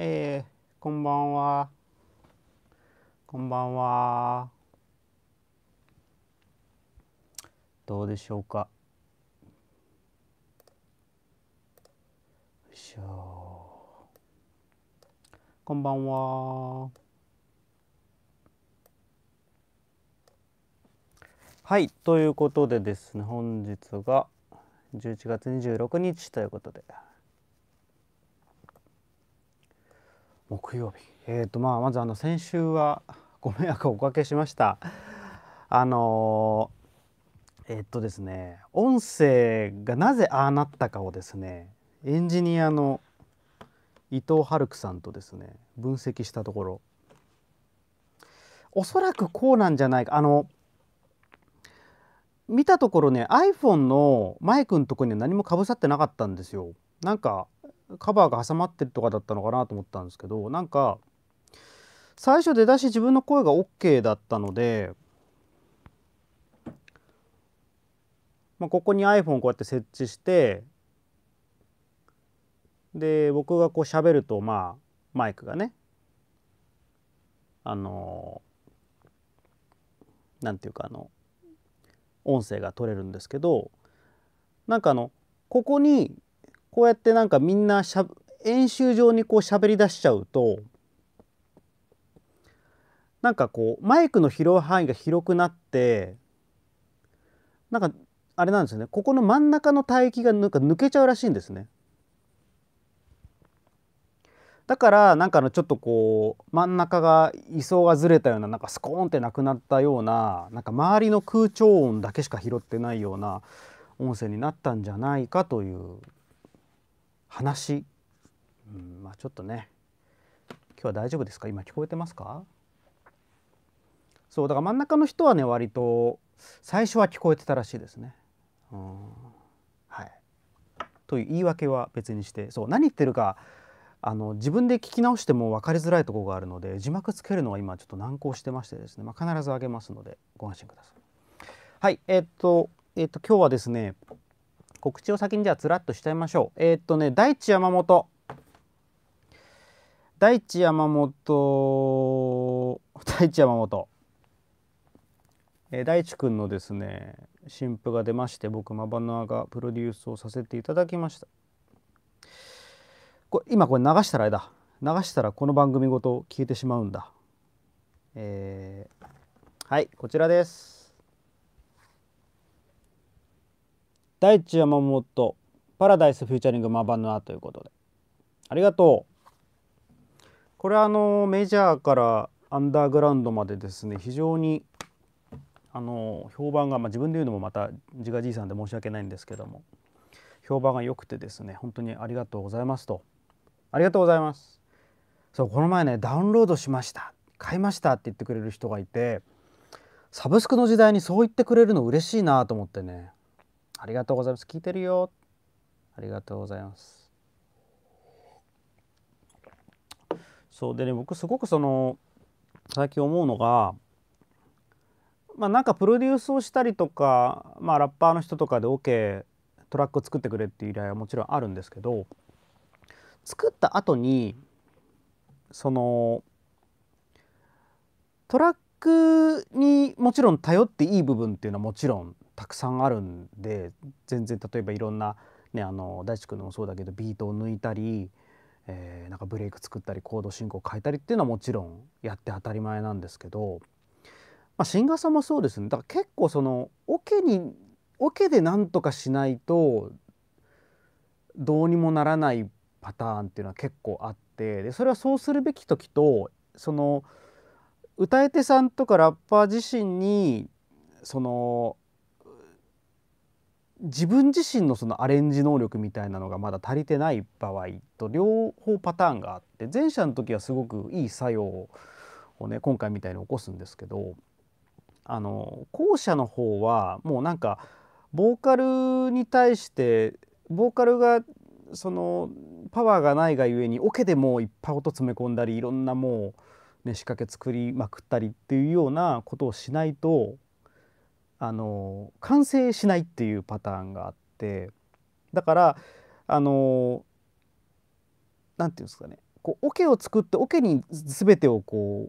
えー、こんばんは。こんばんは。どうでしょうか。こんばんは。はい、ということでですね、本日が11月26日ということで。木曜日、えーとまあ、まずあの先週はご迷惑をおかけしました。あのー、えっ、ー、とですね音声がなぜああなったかをですねエンジニアの伊藤春久さんとですね分析したところおそらくこうなんじゃないかあの見たところね iPhone のマイクのとこには何もかぶさってなかったんですよ。なんかカバーが挟まってるとかだったのかなと思ったんですけどなんか最初出だし自分の声が OK だったので、まあ、ここに iPhone こうやって設置してで僕がこう喋るとまあマイクがねあの何て言うかあの音声が取れるんですけどなんかあのここにこうやってなんかみんなしゃ演習場にこう喋り出しちゃうとなんかこうマイクの拾う範囲が広くなってなんかあれなんですよねここの真ん中の帯域がなんか抜けちゃうらしいんですね。だからなんかのちょっとこう真ん中が位相がずれたようななんかスコーンってなくなったようななんか周りの空調音だけしか拾ってないような音声になったんじゃないかという話、うんまあ、ちょっとね今日は大丈夫ですか今聞こえてますかそうだから真ん中の人はね割と最初は聞こえてたらしいですね。うんはい、という言い訳は別にしてそう何言ってるかあの自分で聞き直しても分かりづらいところがあるので字幕つけるのは今ちょっと難航してましてですね、まあ、必ずあげますのでご安心ください。はいえー、っと,、えー、っと今日はですね告知を先にじゃあつらっとしちゃいましょう。えー、っとね、大地山本。大地山本、大地山本。えー、大地くんのですね、新譜が出まして、僕、マバなーがプロデュースをさせていただきました。こ今これ流したらあれだ。流したらこの番組ごと消えてしまうんだ。えー、はい、こちらです。大地山本パラダイスフューチャリングマバヌアということでありがとうこれはあのメジャーからアンダーグラウンドまでですね非常にあの評判が、まあ、自分で言うのもまた自画じいさんで申し訳ないんですけども評判が良くてですね本当にありがとうございますとありがとうございますそうこの前ねダウンロードしました買いましたって言ってくれる人がいてサブスクの時代にそう言ってくれるの嬉しいなと思ってねありがとうございます。聞いてるよ。ありがとうございます。そうでね、僕すごくその最近思うのが、まあ、なんかプロデュースをしたりとか、まあ、ラッパーの人とかで OK トラックを作ってくれっていう依頼はもちろんあるんですけど作った後にそのトラックにもちろん頼っていい部分っていうのはもちろんたくさんあるんで全然例えばいろんな、ね、あの大地君のもそうだけどビートを抜いたり、えー、なんかブレイク作ったりコード進行変えたりっていうのはもちろんやって当たり前なんですけど、まあ、シンガーさんもそうですねだから結構そのオケにオで何とかしないとどうにもならないパターンっていうのは結構あってでそれはそうするべき時とその歌い手さんとかラッパー自身にその自分自身のそのアレンジ能力みたいなのがまだ足りてない場合と両方パターンがあって前者の時はすごくいい作用をね今回みたいに起こすんですけどあの後者の方はもうなんかボーカルに対してボーカルがそのパワーがないがゆえにオケでもういっぱい音詰め込んだりいろんなもう、ね、仕掛け作りまくったりっていうようなことをしないとあの完成しないっていうパターンがあってだからあの何て言うんですかねこう桶を作って桶に全てをこ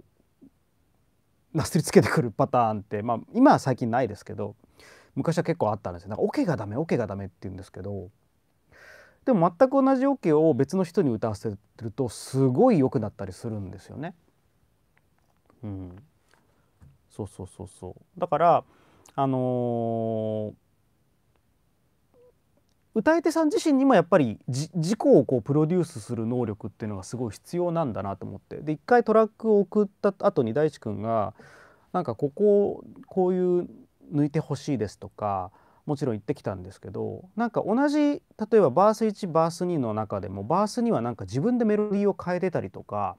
うなすりつけてくるパターンって、まあ、今は最近ないですけど昔は結構あったんですよ。なんか桶がダメ桶がダメって言うんですけどでも全く同じケを別の人に歌わせてるとすごい良くなったりするんですよね。うん、そうそうそうそうだからあの歌い手さん自身にもやっぱり自己をこうプロデュースする能力っていうのがすごい必要なんだなと思ってで一回トラックを送った後に大地君がなんかここをこういう抜いてほしいですとかもちろん言ってきたんですけどなんか同じ例えばバース1バース2の中でもバースにはなんか自分でメロディーを変えてたりとか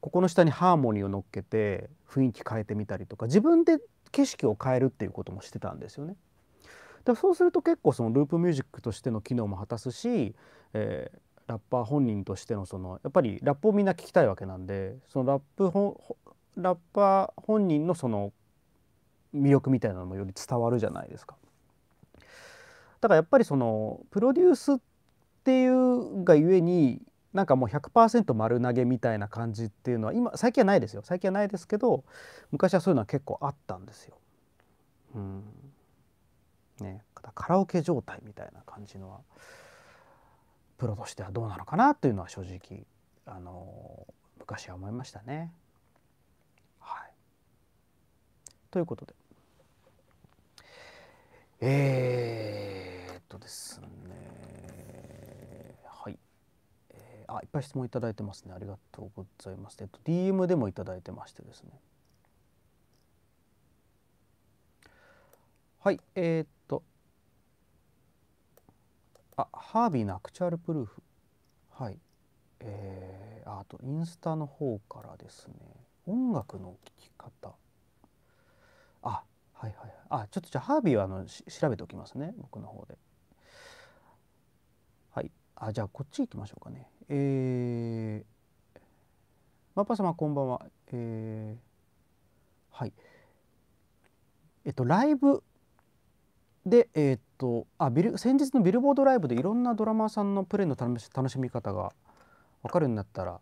ここの下にハーモニーを乗っけて雰囲気変えてみたりとか自分で景色を変えるっていうこともしてたんですよね。だそうすると結構そのループミュージックとしての機能も果たすし、えー、ラッパー本人としてのそのやっぱりラップをみんな聞きたいわけなんでそのラップほラッパー本人のその魅力みたいなのもより伝わるじゃないですか。だからやっぱりそのプロデュースっていうがゆえになんかもう100%丸投げみたいな感じっていうのは今最近はないですよ最近はないですけど昔はそういうのは結構あったんですよ。うんね、カラオケ状態みたいな感じのはプロとしてはどうなのかなというのは正直、あの昔は思いましたね。はい、ということでえー、っとですねー、あいっぱい質問いただいてますねありがとうございます、えっと、DM でもいただいてましてですねはいえー、っとあハービーのアクチュアルプルーフはいえー、あとインスタの方からですね音楽の聴き方あはいはいはいあちょっとじゃあハービーはあの調べておきますね僕の方で。あじゃあこっち行きましょうかねえー、マッパ様こんばんはえー、はいえっとライブでえー、っとあビル先日のビルボードライブでいろんなドラマーさんのプレイの楽し楽しみ方がわかるようになったら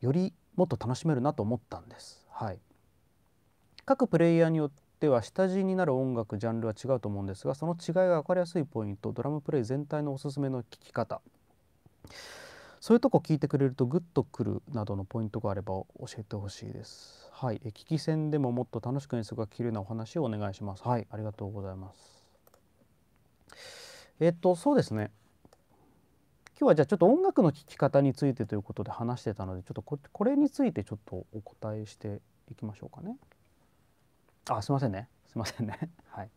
よりもっと楽しめるなと思ったんですはい各プレイヤーによってでは下地になる音楽ジャンルは違うと思うんですがその違いが分かりやすいポイントドラムプレイ全体のおすすめの聴き方そういうとこ聞いてくれるとグッとくるなどのポイントがあれば教えてほしいです。はい、え聞き戦でももっと楽しく演奏が聴けるよなお話をお願いします。はい、ありがとうございます。えっとそうですね。今日はじゃあちょっと音楽の聴き方についてということで話してたのでちょっとこれについてちょっとお答えしていきましょうかね。あすみませんねすみませんね はい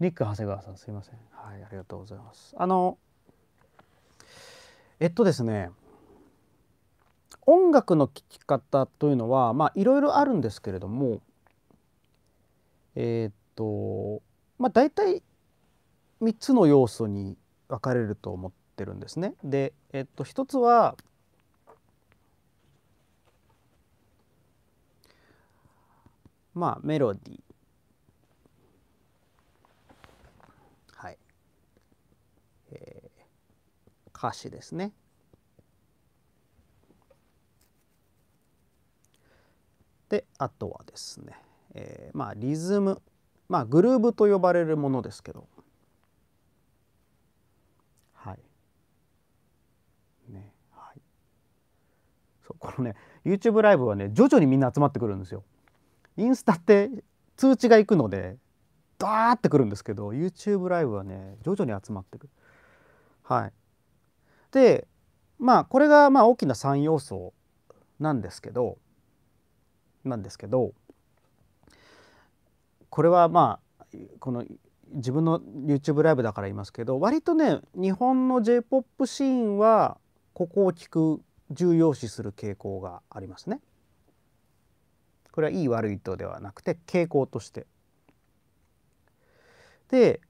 ニック長谷川さんすみませんはいありがとうございますあのえっとですね音楽の聴き方というのはまあいろいろあるんですけれどもえー、っとまあ大体三つの要素に分かれると思ってるんですね。で、えっと、一つはまあメロディーはい、えー、歌詞ですねであとはですね、えー、まあリズムまあグルーブと呼ばれるものですけどはいねはいそうこのね YouTube ライブはね徐々にみんな集まってくるんですよインスタって通知がいくのでダーってくるんですけど YouTube ライブはね徐々に集まってくる。はい、でまあこれがまあ大きな3要素なんですけどなんですけどこれはまあこの自分の YouTube ライブだから言いますけど割とね日本の J−POP シーンはここを聞く重要視する傾向がありますね。これはいい悪いとではなくて傾向として。で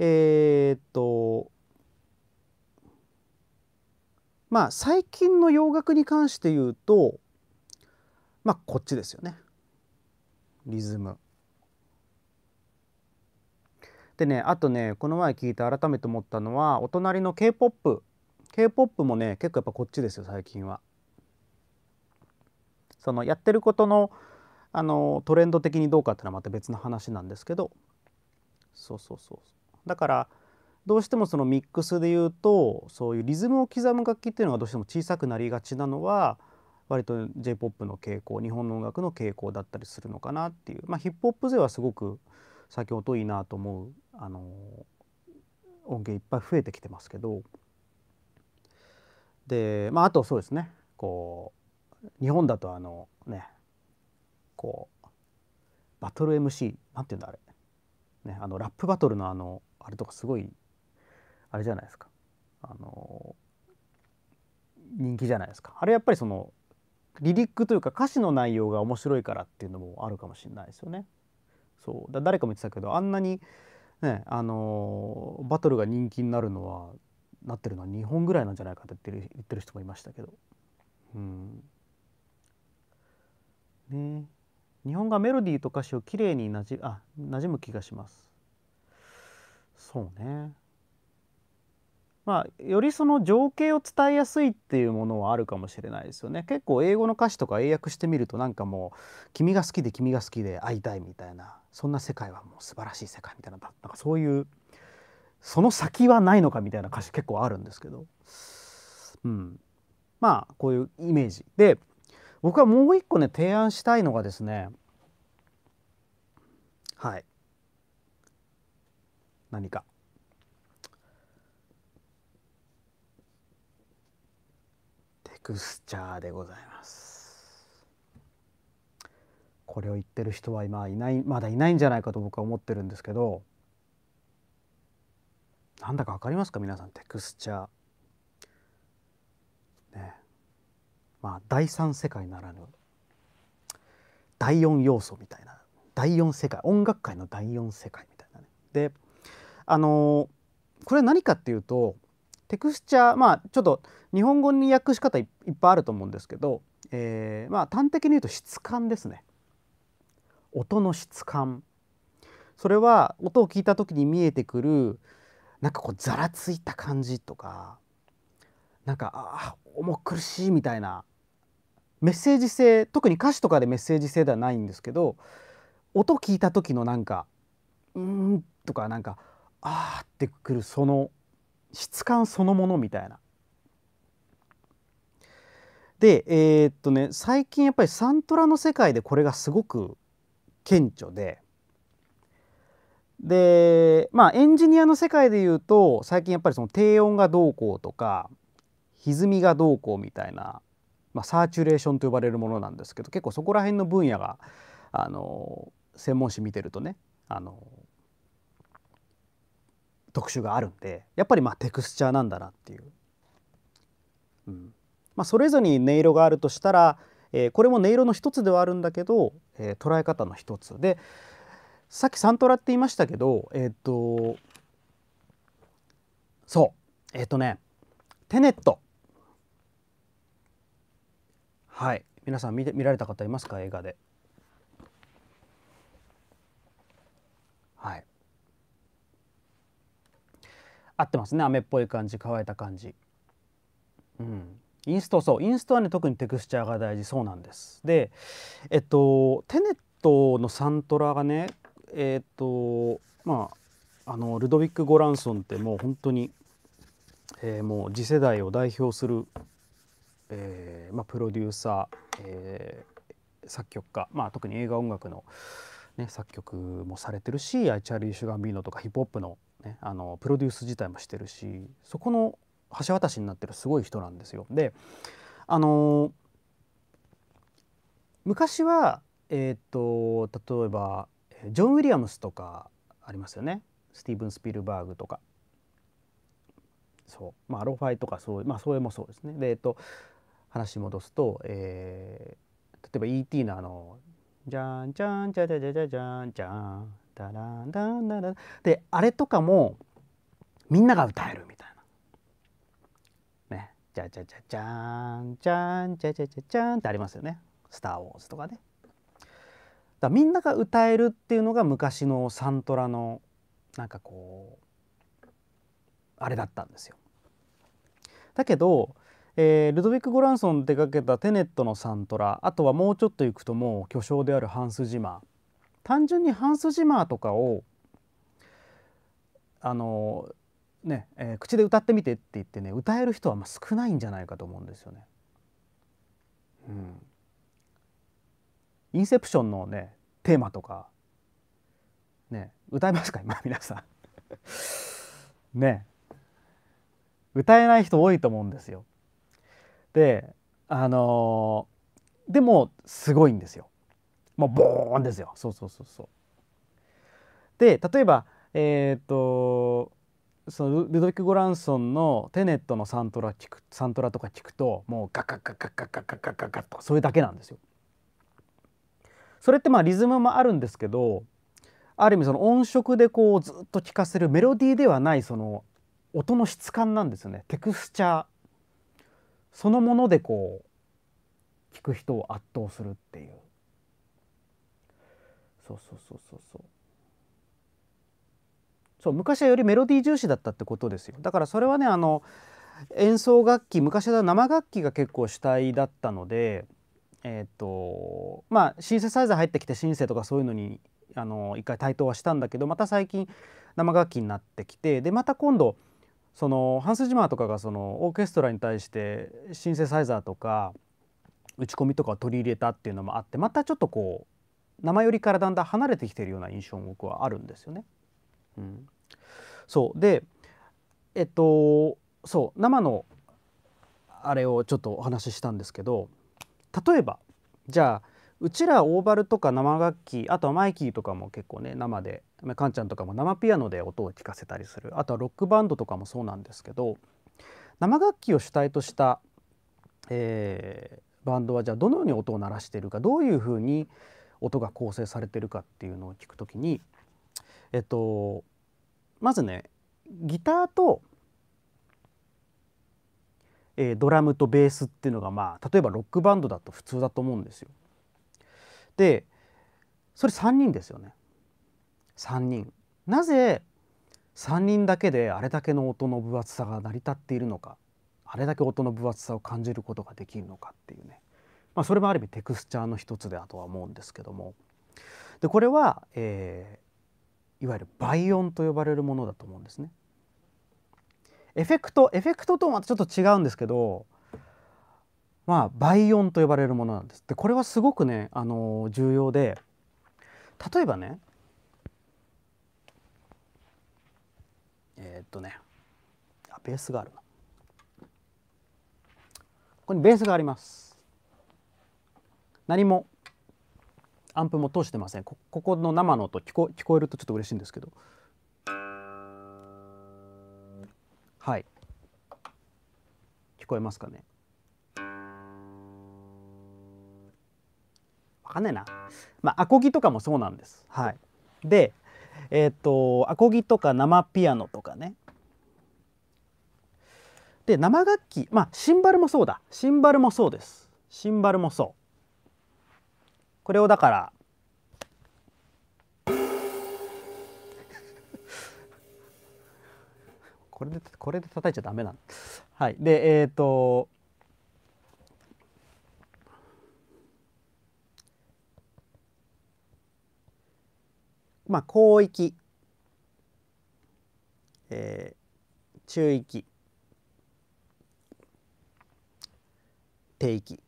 えー、っとまあ最近の洋楽に関して言うとまあこっちですよねリズム。でねあとねこの前聞いて改めて思ったのはお隣の k p o p k p o p もね結構やっぱこっちですよ最近は。そのやってることのあのトレンド的にどうかっていうのはまた別の話なんですけどそうそうそうだからどうしてもそのミックスで言うとそういうリズムを刻む楽器っていうのがどうしても小さくなりがちなのは割と j p o p の傾向日本の音楽の傾向だったりするのかなっていう、まあ、ヒップホップ勢はすごく先ほどいいなと思う、あの音源いっぱい増えてきてますけどで、まあ、あとそうですねこう日本だとあのねこうバトル MC なんて言うんだあれ、ね、あのラップバトルのあのあれとかすごいあれじゃないですかあの人気じゃないですかあれやっぱりそのリリックというか歌詞の内容が面白いからっていうのもあるかもしれないですよね。そうだ誰かも言ってたけどあんなに、ね、あのバトルが人気になるのはなってるのは2本ぐらいなんじゃないかって言ってる言ってる人もいましたけど。うん、ね日本がメロディーと歌詞をきれいになじあ馴染む気がしますそうねまあよりその情景を伝えやすいっていうものはあるかもしれないですよね結構英語の歌詞とか英訳してみるとなんかもう「君が好きで君が好きで会いたい」みたいなそんな世界はもう素晴らしい世界みたいななんかそういうその先はないのかみたいな歌詞結構あるんですけど、うん、まあこういうイメージで僕はもう一個ね提案したいのがですねはい何かテクスチャーでございますこれを言ってる人は今いないまだいないんじゃないかと僕は思ってるんですけどなんだか分かりますか皆さんテクスチャー。まあ、第三世界ならぬ第4要素みたいな第4世界音楽界の第4世界みたいなね。であのこれ何かっていうとテクスチャーまあちょっと日本語に訳し方いっぱいあると思うんですけど、えー、まあ端的に言うと質感ですね音の質感それは音を聞いた時に見えてくるなんかこうざらついた感じとかなんかあ重苦しいみたいなメッセージ性特に歌詞とかでメッセージ性ではないんですけど音聞いた時のなんか「うん」とかなんか「あ」ってくるその質感そのものみたいな。でえー、っとね最近やっぱりサントラの世界でこれがすごく顕著で。でまあエンジニアの世界でいうと最近やっぱりその低音がどうこうとか歪みがどうこうみたいなまあ、サーチュレーションと呼ばれるものなんですけど結構そこら辺の分野があの専門誌見てるとねあの特集があるんでやっぱりまあテクスチャーなんだなっていう、うんまあ、それぞれに音色があるとしたら、えー、これも音色の一つではあるんだけど、えー、捉え方の一つでさっきサントラって言いましたけどえー、っとそうえー、っとねテネットはい皆さん見て見られた方いますか映画ではい合ってますね雨っぽい感じ乾いた感じうんインストそうインストはね特にテクスチャーが大事そうなんですでえっとテネットのサントラがねえっとまああのルドヴィック・ゴランソンってもう本当に、えー、もう次世代を代表するえーまあ、プロデューサー、えー、作曲家、まあ、特に映画音楽の、ね、作曲もされてるしア r チャーシュガンビーノとかヒップホップの,、ね、あのプロデュース自体もしてるしそこの橋渡しになってるすごい人なんですよ。であのー、昔は、えーと、例えばジョン・ウィリアムスとかありますよねスティーブン・スピルバーグとかそうまあロファイとかそう,、まあ、それもそうですねで、えっと、話戻すと、えー、例えば E.T. のあの「じゃんじゃんじゃじゃじゃじゃじゃんじゃんだランだンダらであれとかもみんなが歌えるみたいな。ね。じゃじゃじゃじゃんじゃんじゃじゃじゃじゃんってありますよね。スター・ウォーズとかね。だみんなが歌えるっていうのが昔のサントラのなんかこうあれだったんですよ。だけどえー、ルドヴィック・ゴランソン手掛けたテネットのサントラあとはもうちょっと行くともう巨匠であるハンス・ジマー単純にハンス・ジマーとかをあのね、えー、口で歌ってみてって言ってね歌える人はまあ少ないんじゃないかと思うんですよね。うん、インセプションのねテーマとかね歌えますか 今皆さんね歌えない人多いと思うんですよ。であのー、でもすごいんですよもうボーンですよそうそうそうそうで例えばえっ、ー、とそのルドヴィク・ゴランソンの「テネット」のサントラ聞くサントラとか聞くともうガガガガガガガガガガとそれだけなんですよ。それってまあリズムもあるんですけどある意味その音色でこうずっと聴かせるメロディーではないその音の質感なんですよねテクスチャーそのものでこう聞く人を圧倒するっていうそうそうそうそうそうそう昔はよりメロディー重視だったってことですよだからそれはねあの演奏楽器昔は生楽器が結構主体だったのでえっ、ー、とまあシンセサイザー入ってきてシンセとかそういうのにあの一回台頭はしたんだけどまた最近生楽器になってきてでまた今度そのハンス・ジマーとかがそのオーケストラに対してシンセサイザーとか打ち込みとかを取り入れたっていうのもあってまたちょっとこう前寄りからだんだん離れてきてるような印象も僕はあるんですよね。うん、そうでえっとそう生のあれをちょっとお話ししたんですけど例えばじゃあうちらオーバルとか生楽器あとはマイキーとかも結構ね生でカンちゃんとかも生ピアノで音を聞かせたりするあとはロックバンドとかもそうなんですけど生楽器を主体とした、えー、バンドはじゃあどのように音を鳴らしているかどういうふうに音が構成されてるかっていうのを聞くときに、えっと、まずねギターと、えー、ドラムとベースっていうのがまあ例えばロックバンドだと普通だと思うんですよ。でそれ3人ですよね3人なぜ3人だけであれだけの音の分厚さが成り立っているのかあれだけ音の分厚さを感じることができるのかっていうね、まあ、それもある意味テクスチャーの一つであとは思うんですけどもでこれは、えー、いわゆる倍音と呼ばれるものだと思うんですね。エフェクトエフェクトとはまたちょっと違うんですけどまあ、倍音と呼ばれるものなんです。でこれはすごくね、あのー、重要で例えばねえー、っとねあベースがあるなここにベースがあります何もアンプも通してませんここの生の音聞こ聞こえるとちょっと嬉しいんですけどはい聞こえますかねかんないな。まあ、アコギとかもそうなんです。はい。で、えー、っと、アコギとか生ピアノとかね。で、生楽器、まあ、シンバルもそうだ。シンバルもそうです。シンバルもそう。これをだから、これで、これで叩いちゃダメなす。はい。で、えー、っと、まあ、広域、えー、中域低域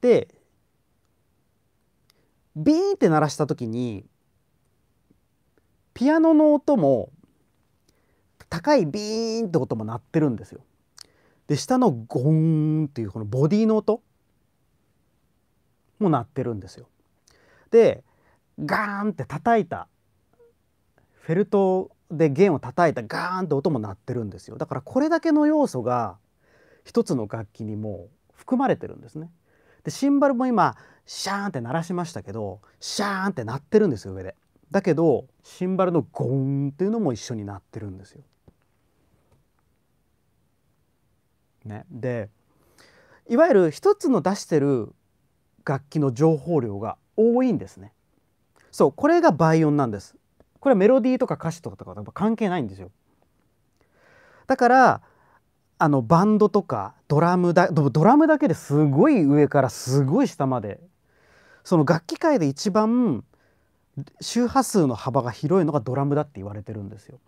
でビーンって鳴らした時にピアノの音も高いビーンって音も鳴ってるんですよ。で下のゴーンっていうこのボディの音も鳴ってるんですよ。でガーンって叩いたフェルトで弦を叩いたガーンって音も鳴ってるんですよだからこれだけの要素が一つの楽器にも含まれてるんですね。でシンバルも今シャーンって鳴らしましたけどシャーンって鳴ってるんですよ上で。だけどシンバルのゴーンっていうのも一緒に鳴ってるんですよ。ね、でいわゆる一つの出してる楽器の情報量が多いんですね。そうこれが倍音なんですこれはメロディーとか歌詞とかとかやっぱ関係ないんですよだからあのバンドとかドラムだドラムだけですごい上からすごい下までその楽器界で一番周波数の幅が広いのがドラムだって言われてるんですよ。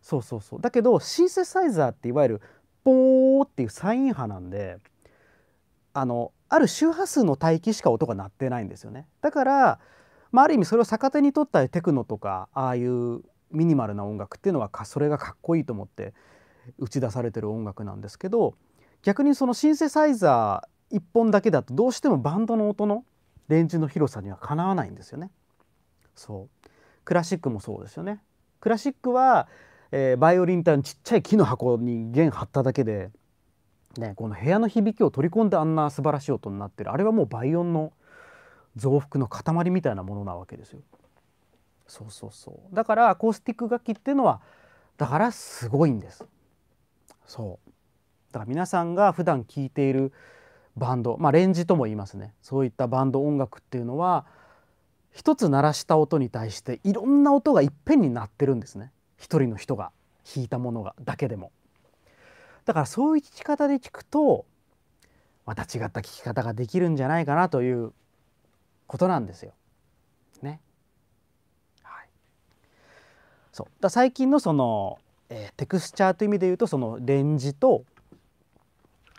そうそうそうだけどシンセサイザーっていわゆるポーっていうサイン波なんであのある周波数の帯域しか音が鳴ってないんですよね。だからまあ、ある意味それを逆手に取ったテクノとかああいうミニマルな音楽っていうのはかそれがかっこいいと思って打ち出されてる音楽なんですけど逆にそのシンセサイザー1本だけだとどうしてもバンドの音のレンジの広さにはかなわないんですよね。そうクラシックもそうですよね。クラシックは、えー、バイオリンってちっちゃい木の箱に弦張っただけで、ね、この部屋の響きを取り込んであんな素晴らしい音になってるあれはもう倍音の増幅の塊みたいなものなわけですよ。そうそうそうだからアコースティック楽器っていうのはだからすごいんです。そうだから皆さんが普段聴いているバンドまあレンジとも言いますねそういったバンド音楽っていうのは一つ鳴らした音に対していろんな音がいっぺんに鳴ってるんですね一人の人が弾いたものがだけでも。だからそういう聞き方で聞くとまた違った聞き方ができるんじゃないかなということなんですよ。ね。はい、そうだ最近のその、えー、テクスチャーという意味で言うとそのレンジと、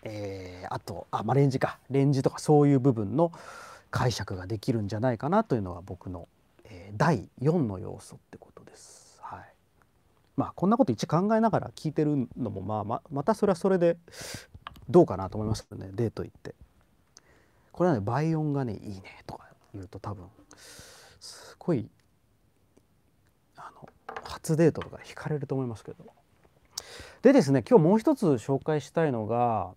えー、あとあ、まあ、レンジかレンジとかそういう部分の解釈ができるんじゃないかなというのが僕の、えー、第4の要素ってことです。はいまあ、こんなこと一考えながら聞いてるのも、まあ、ままたそれはそれでどうかなと思いますけどねデート行って。これはね倍音がねいいねとかと多分すごいあの初デートとか惹かれると思いますけど。でですね今日もう一つ紹介したいのが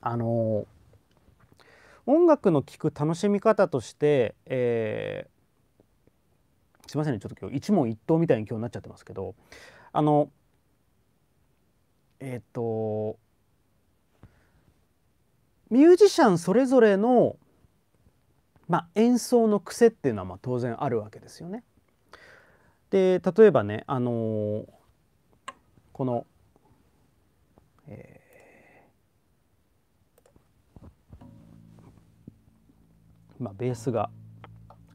あの音楽の聴く楽しみ方として、えー、すいませんねちょっと今日一問一答みたいに今日なっちゃってますけどあのえっ、ー、とミュージシャンそれぞれのまあ、演奏の癖っていうのはま当然あるわけですよね。で例えばね、あのー、この、えー、まあ、ベースが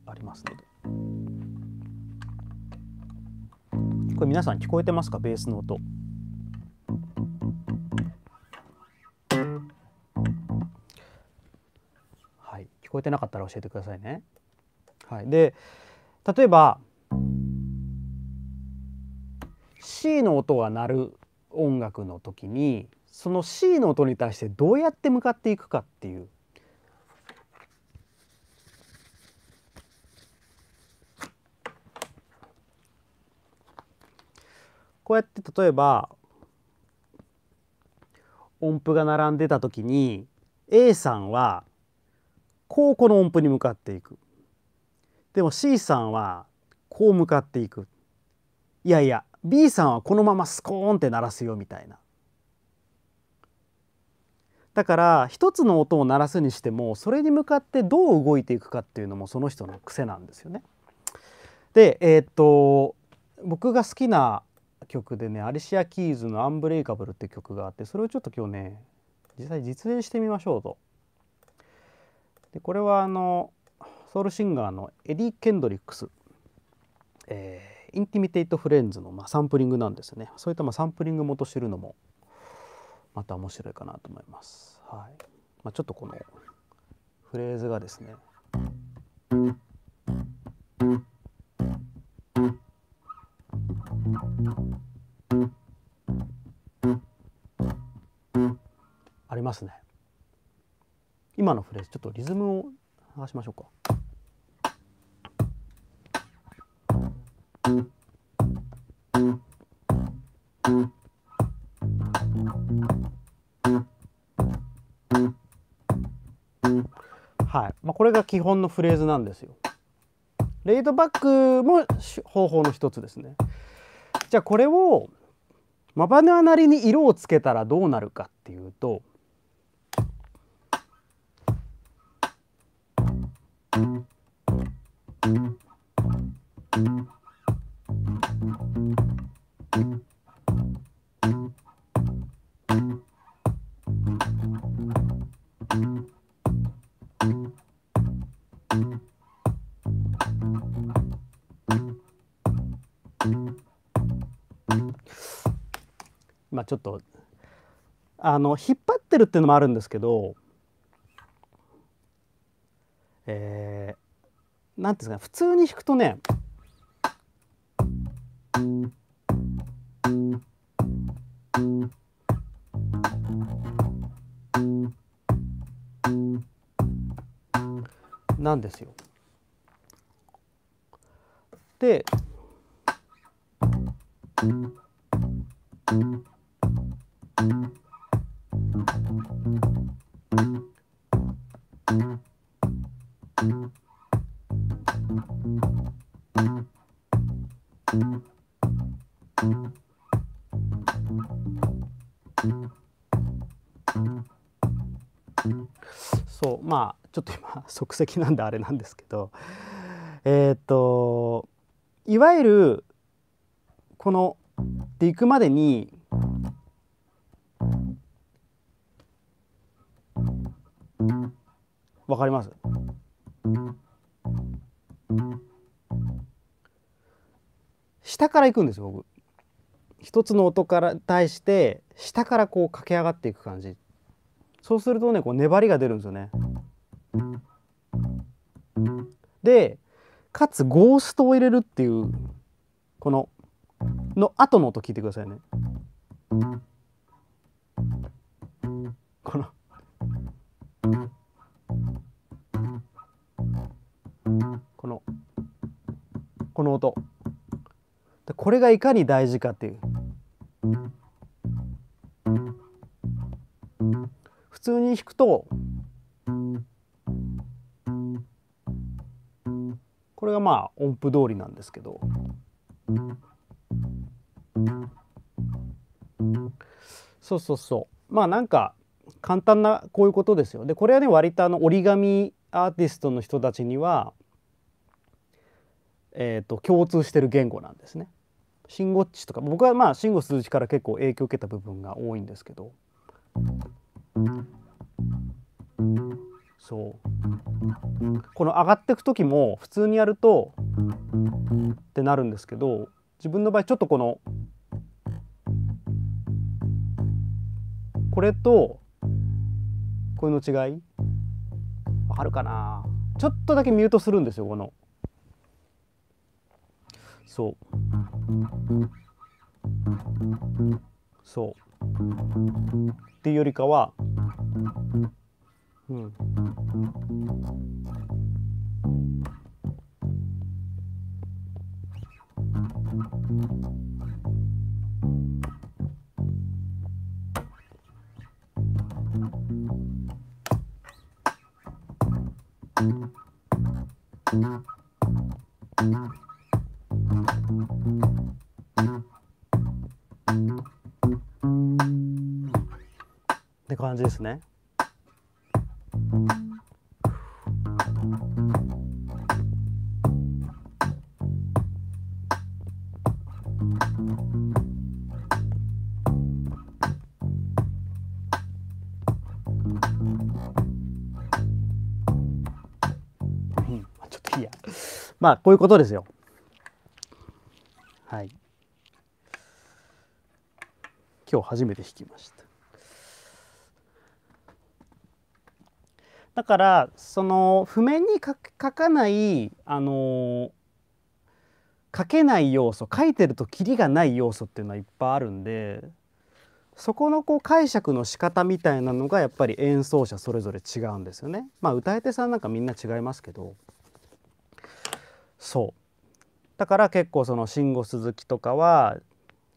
ありますのでこれ皆さん聞こえてますかベースの音。聞こえてなかったら教えてくださいね。はい、で例えば C の音が鳴る音楽の時にその C の音に対してどうやって向かっていくかっていう。こうやって例えば音符が並んでた時に A さんはこうこの音符に向かっていくでも C さんはこう向かっていくいやいや B さんはこのままスコーンって鳴らすよみたいなだから一つの音を鳴らすにしてもそれに向かってどう動いていくかっていうのもその人の癖なんですよね。でえー、っと僕が好きな曲でねアリシア・キーズの「アンブレイカブル」って曲があってそれをちょっと今日ね実際実演してみましょうと。でこれはあのソウルシンガーのエディ・ケンドリックス、えー、インティミテイト・フレンズの、まあ、サンプリングなんですねそういったまあサンプリング元知るのもまた面白いかなと思います、はいまあ、ちょっとこのフレーズがですねありますね今のフレーズちょっとリズムを流しましょうか。はいまあ、これが基本のフレーズなんですよ。レイドバックも方法の一つですね。じゃあこれをマバヌアなりに色をつけたらどうなるかっていうとまあちょっとあの引っ張ってるっていうのもあるんですけどえー、なんていうんですか普通に弾くとねなんですよ。でそうまあちょっと今即席なんであれなんですけどえっ、ー、といわゆるこので行くまでにわかります下から行くんですよ僕一つの音から対して下からこう駆け上がっていく感じそうするとねこう粘りが出るんですよねでかつゴーストを入れるっていうこの「の後の音聞いてくださいね。このこのこの音これがいかに大事かっていう普通に弾くとこれがまあ音符通りなんですけど。そうそうそうまあなんか簡単なこういうことですよでこれはね割とあの折り紙アーティストの人たちには、えーと、共通してる言語なんですね。慎吾っちとか僕はまあ慎吾数字から結構影響を受けた部分が多いんですけどそうこの上がっていく時も普通にやるとってなるんですけど自分の場合ちょっとこのこれとこれの違いわかるかなちょっとだけミュートするんですよこのそうそうっていうよりかはうんうん、ちょっといいや。まあ、こういうことですよ。はい。今日初めて弾きました。だからその譜面に書かないあの書けない要素書いてるとキリがない要素っていうのはいっぱいあるんでそこのこう解釈の仕方みたいなのがやっぱり演奏者それぞれ違うんですよね。まあ、歌い手さんなんかみんな違いますけどそうだから結構その慎吾鈴木とかは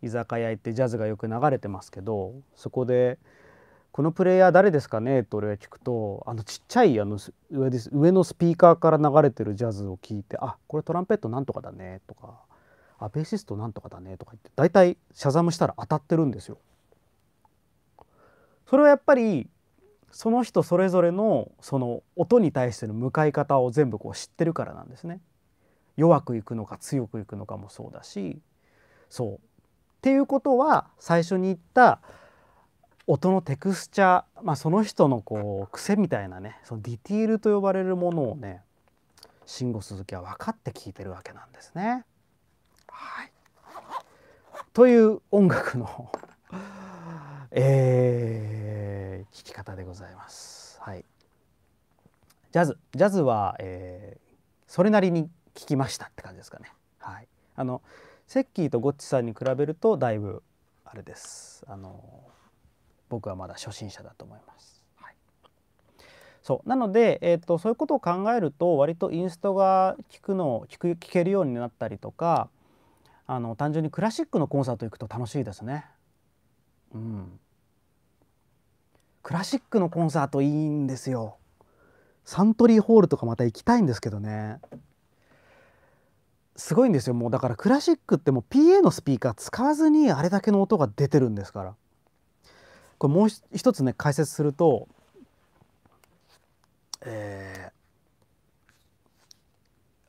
居酒屋行ってジャズがよく流れてますけどそこで「このプレイヤー誰ですかね?」と俺が聞くとあのちっちゃいあの上です上のスピーカーから流れてるジャズを聞いて「あこれトランペットなんとかだね」とか「あベーシストなんとかだね」とか言って大体シャザムしたら当たってるんですよ。それはやっぱりその人それぞれのその音に対しての向かい方を全部こう知ってるからなんですね。弱くいくのか強くいくのかもそうだしそう。っていうことは最初に言った音のテクスチャー、まあ、その人のこう癖みたいなねそのディティールと呼ばれるものをね慎吾鈴木は分かって聞いてるわけなんですね。はい、という音楽のえー弾き方でございます。はい、ジャズジャズは、えー、それなりに聞きましたって感じですかね。はい、あのセッキーとゴッチさんに比べるとだいぶあれです。あの僕はまだ初心者だと思います。はい、そうなので、えーと、そういうことを考えると割とインストが聴くのを聴く聞けるようになったりとかあの単純にクラシックのコンサート行くと楽しいですね。うん、クラシックのコンサートいいんですよサントリーホールとかまた行きたいんですけどねすごいんですよもうだからクラシックってもう PA のスピーカー使わずにあれだけの音が出てるんですからこれもう一つね解説するとえ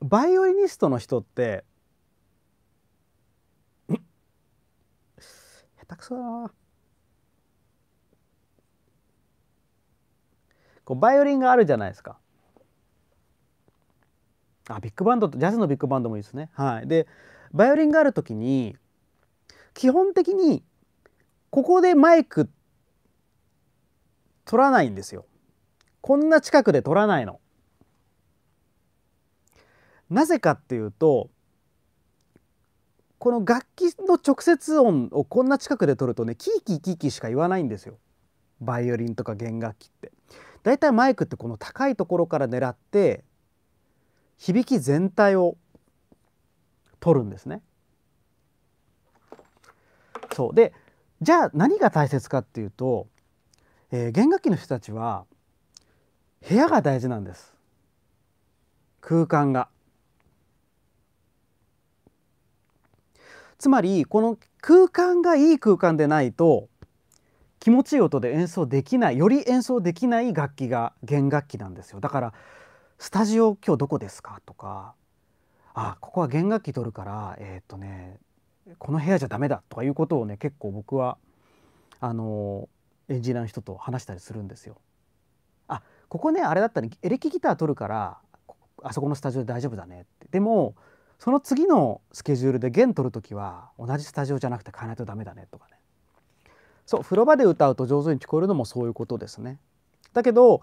ー、バイオリニストの人って下手くそだなこうバイオリンがあるじゃないですか。あビッグバンドとジャズのビッグバンドもいいですね。はい、でバイオリンがある時に基本的にここでマイク取らないんですよ。こんな近くで取らないの。なぜかっていうとこの楽器の直接音をこんな近くで取るとねキーキーキーキーしか言わないんですよバイオリンとか弦楽器って。大体マイクってこの高いところから狙って響き全体を取るんですね。そうでじゃあ何が大切かっていうと、えー、弦楽器の人たちは部屋が大事なんです空間が。つまりこの空間がいい空間でないと気持ちいい音で演奏できないより演奏できない楽器が弦楽器なんですよだからスタジオ今日どこですかとかあここは弦楽器取るからえー、っとねこの部屋じゃダメだとかいうことをね結構僕はあのエンジニアの人と話したりするんですよ。あここねあれだったねエレキギター取るからあそこのスタジオで大丈夫だねってでもその次のスケジュールで弦取る時は同じスタジオじゃなくて変えないとダメだねとかねそう風呂場で歌うと上手に聞こえるのもそういうことですね。だけど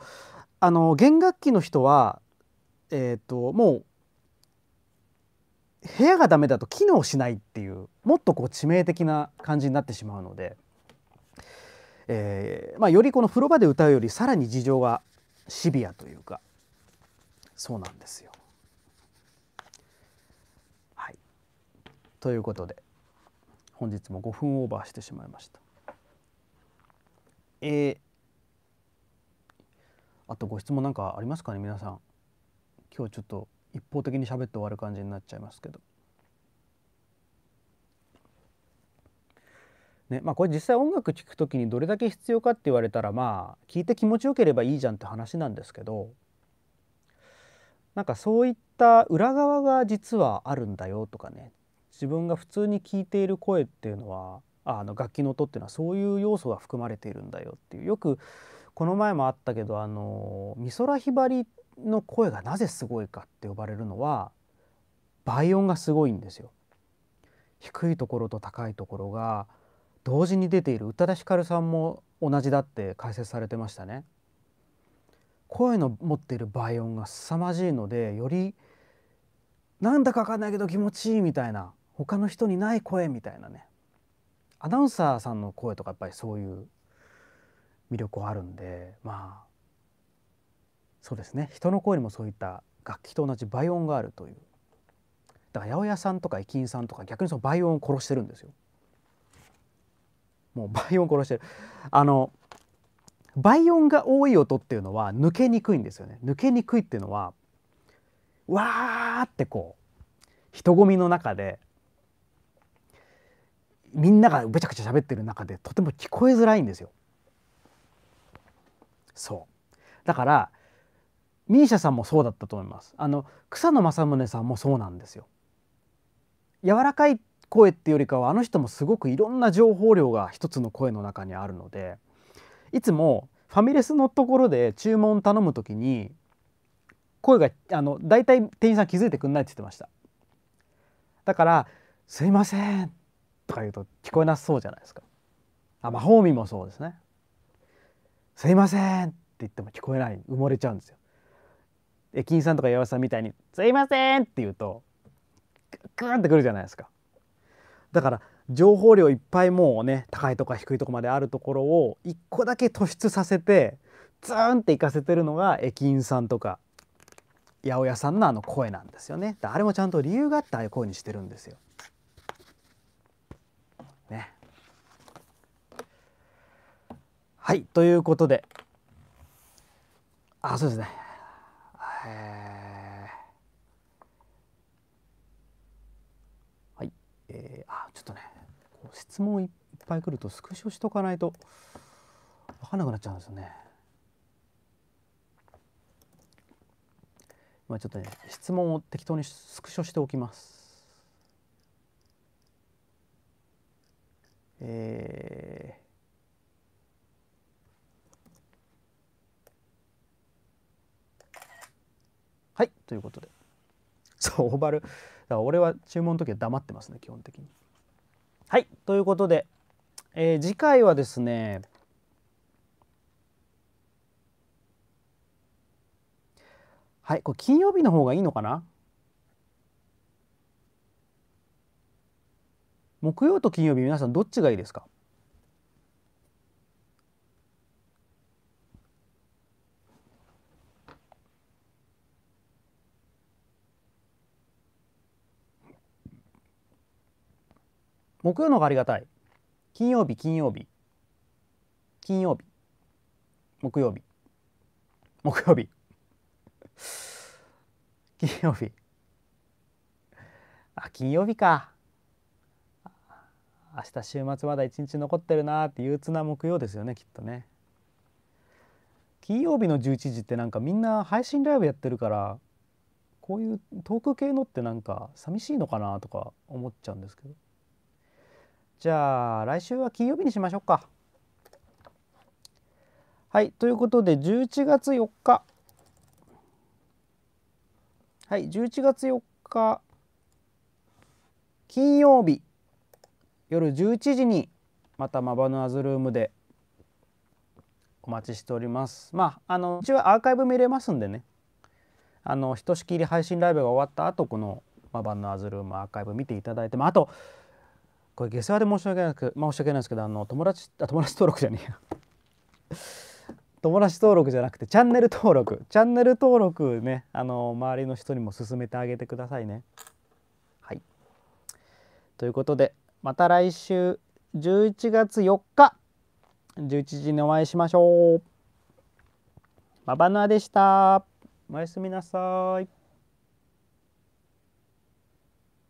あの弦楽器の人は、えーと、もう部屋がダメだと機能しないっていうもっとこう致命的な感じになってしまうので、えーまあ、よりこの風呂場で歌うよりさらに事情がシビアというかそうなんですよ。はい、ということで本日も5分オーバーしてしまいました。えー、あとご質問なんかありますかね皆さん今日ちょっと一方的に喋って終わる感じになっちゃいますけどねまあ、これ実際音楽聴く時にどれだけ必要かって言われたらまあ聴いて気持ちよければいいじゃんって話なんですけどなんかそういった裏側が実はあるんだよとかね自分が普通に聞いている声っていうのはあの楽器の音っていうのはそういう要素が含まれているんだよっていうよくこの前もあったけどあの美空ひばりの声がなぜすごいかって呼ばれるのは倍音がすごいんですよ。低いところと高いところが同時に出ている宇多田ヒカルさんも同じだって解説されてましたね。声の持っている倍音が凄まじいのでよりなんだかわかんないけど気持ちいいみたいな他の人にない声みたいなねアナウンサーさんの声とかやっぱりそういう魅力あるんでまあそうですね人の声にもそういった楽器と同じ倍音があるというだから八百屋さんとか駅員さんとか逆にその倍音を殺してるんですよもう倍音殺してるあの倍音が多い音っていうのは抜けにくいんですよね抜けにくいっていうのはわーってこう人混みの中でみんながべちゃくちゃ喋ってる中でとても聞こえづらいんですよ。そうだからミーシャさんもそうだったと思います。あの草野正宗さんもそうなんですよ。柔らかい声っていうよりかはあの人もすごくいろんな情報量が一つの声の中にあるのでいつもファミレスのところで注文頼む時に声があの大体店員さん気づいてくんないって言ってました。だから「すいません」とか言うと聞こえなさそうじゃないですかあ魔法民もそうですねすいませんって言っても聞こえない埋もれちゃうんですよ駅員さんとか八百さんみたいにすいませんって言うとグーンってくるじゃないですかだから情報量いっぱいもうね高いとか低いとこまであるところを一個だけ突出させてズーンって行かせてるのが駅員さんとか八百屋さんのあの声なんですよね。あれもちゃんと理由があってああいう声にしてるんですよ。はいということであそうですね、えー、はいえー、あちょっとね質問いっぱい来るとスクショしとかないと分かんなくなっちゃうんですよね。今ちょっとね質問を適当にスクショしておきます。えーはいということで そうオーバルだから俺は注文の時は黙ってますね基本的にはいということで、えー、次回はですねはいこれ金曜日の方がいいのかな木曜と金曜日皆さんどっちがいいですか木曜のがありがたい金曜日金曜日金曜日木曜日木曜日 金曜日あ金曜日か明日週末まだ一日残ってるなーって憂鬱な木曜ですよねきっとね金曜日の11時ってなんかみんな配信ライブやってるからこういうトーク系のってなんか寂しいのかなとか思っちゃうんですけど。じゃあ来週は金曜日にしましょうか。はいということで11月4日はい11月4日金曜日夜11時にまたマバヌアズルームでお待ちしております。まああの一応アーカイブ見れますんでねあのひとしきり配信ライブが終わった後このマバヌアズルームアーカイブ見ていただいてああとこれ下世話で申し訳なく、まあ、申し訳ないですけどあの友達あ友達登録じゃねえや 友達登録じゃなくてチャンネル登録チャンネル登録ねあの周りの人にも勧めてあげてくださいねはいということでまた来週11月4日11時にお会いしましょうババナでしたおやすみなさい